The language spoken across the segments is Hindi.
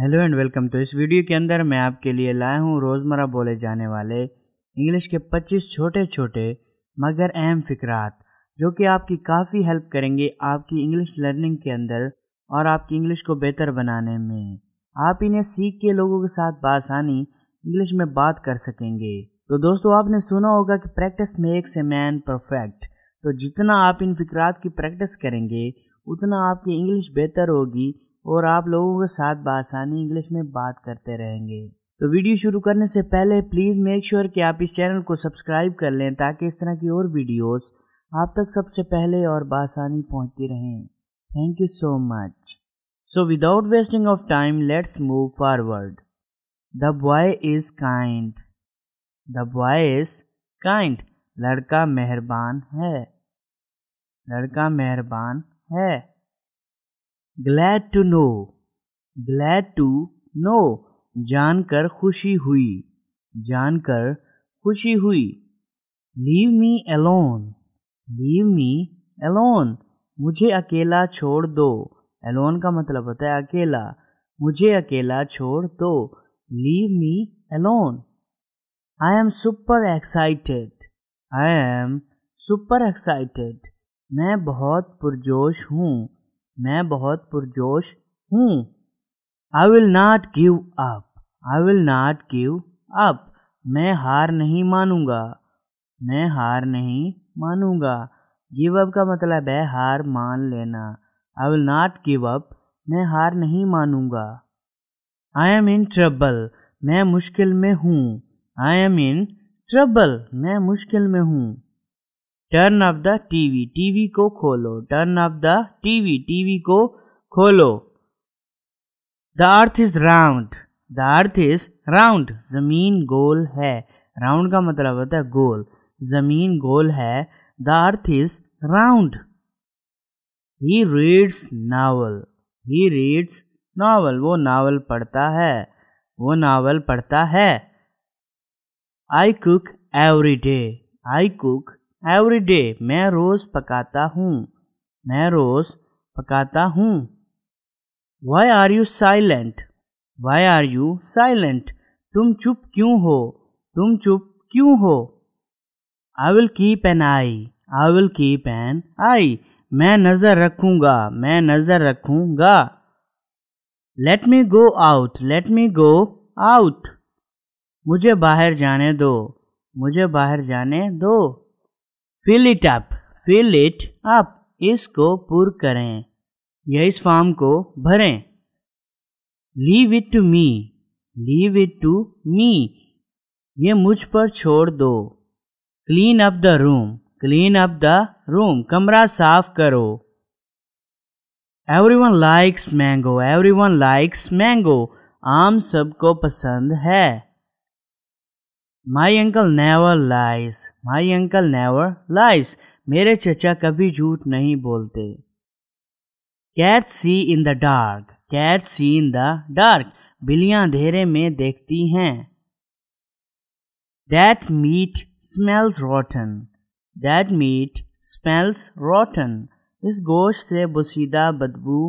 हेलो एंड वेलकम तो इस वीडियो के अंदर मैं आपके लिए लाया हूँ रोज़मर्रा बोले जाने वाले इंग्लिश के 25 छोटे छोटे मगर अहम फ़िक्रात जो कि आपकी काफ़ी हेल्प करेंगे आपकी इंग्लिश लर्निंग के अंदर और आपकी इंग्लिश को बेहतर बनाने में आप इन्हें सीख के लोगों के साथ बसानी इंग्लिश में बात कर सकेंगे तो दोस्तों आपने सुना होगा कि practice makes a man perfect तो जितना आप इन फ़िक्रात की प्रैक्टिस करेंगे उतना आपकी इंग्लिश बेहतर होगी और आप लोगों के साथ बासानी इंग्लिश में बात करते रहेंगे तो वीडियो शुरू करने से पहले प्लीज़ मेक श्योर कि आप इस चैनल को सब्सक्राइब कर लें ताकि इस तरह की और वीडियोस आप तक सबसे पहले और बासानी पहुंचती रहें thank you so much so without wasting of time let's move forward the boy is kind the boy is kind लड़का मेहरबान है लड़का मेहरबान है glad to know glad to know जानकर खुशी हुई जानकर खुशी हुई leave me alone leave me alone मुझे अकेला छोड़ दो एलोन का मतलब होता है अकेला मुझे अकेला छोड़ दो leave me alone I am super excited I am super excited मैं बहुत पुरजोश हूँ मैं बहुत पुरजोश हूँ I will not give up I will not give up मैं हार नहीं मानूंगा मैं हार नहीं मानूंगा गिव अप का मतलब है हार मान लेना I will not give up मैं हार नहीं मानूंगा आई एम इन ट्रबल मैं मुश्किल में हूँ आई एम इन ट्रबल मैं मुश्किल में हूँ turn off the TV TV को खोलो turn off the TV TV को खोलो the earth is round the earth is round जमीन गोल है राउंड का मतलब होता है गोल जमीन गोल है the earth is round he reads novel he reads novel वो नावल पढ़ता है वो नावल पढ़ता है I cook every day I cook every day मैं रोज़ पकाता हूँ मैं रोज़ पकाता हूँ why are you silent why are you silent तुम चुप क्यों हो तुम चुप क्यों हो I will keep an eye I will keep an eye मैं नज़र रखूँगा मैं नज़र रखूँगा late me go out let me go out मुझे बाहर जाने दो मुझे बाहर जाने दो fill it up fill it up इसको पुर करें या इस फॉर्म को भरें leave it to me leave it to me ये मुझ पर छोड़ दो clean up the room clean up the room कमरा साफ करो everyone likes mango everyone likes mango आम सबको पसंद है my uncle never lies my uncle never lies मेरे चचा कभी झूठ नहीं बोलते cat see in the dark cat see in the dark बिल्लियाँ अंधेरे में देखती हैं that meat smells rotten that meat smells rotten इस गोश्त से बसीदा बदबू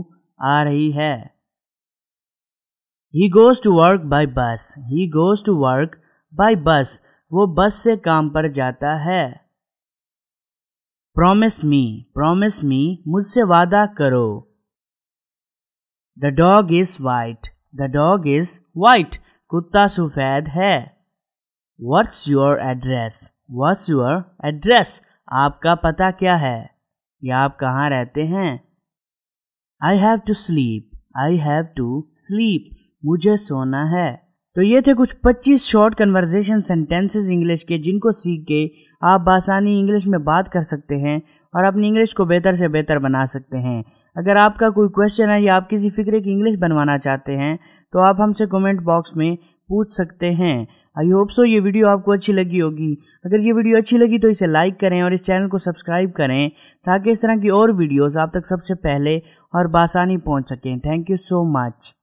आ रही है he goes to work by bus he goes to work by bus वो बस से काम पर जाता है प्रोमिस मी प्रोमिस मी मुझसे वादा करो the dog is white the dog is white कुत्ता सफेद है what's your address what's your address आपका पता क्या है या आप कहाँ रहते हैं I have to sleep I have to sleep मुझे सोना है तो ये थे कुछ 25 शॉर्ट कन्वर्जेशन सेंटेंसेस इंग्लिश के जिनको सीख के आप बासानी इंग्लिश में बात कर सकते हैं और अपनी इंग्लिश को बेहतर से बेहतर बना सकते हैं अगर आपका कोई क्वेश्चन है या आप किसी फ़िक्रे की इंग्लिश बनवाना चाहते हैं तो आप हमसे कमेंट बॉक्स में पूछ सकते हैं आई होप सो ये वीडियो आपको अच्छी लगी होगी अगर ये वीडियो अच्छी लगी तो इसे लाइक करें और इस चैनल को सब्सक्राइब करें ताकि इस तरह की और वीडियोज़ आप तक सबसे पहले और बासानी पहुँच सकें थैंक यू सो मच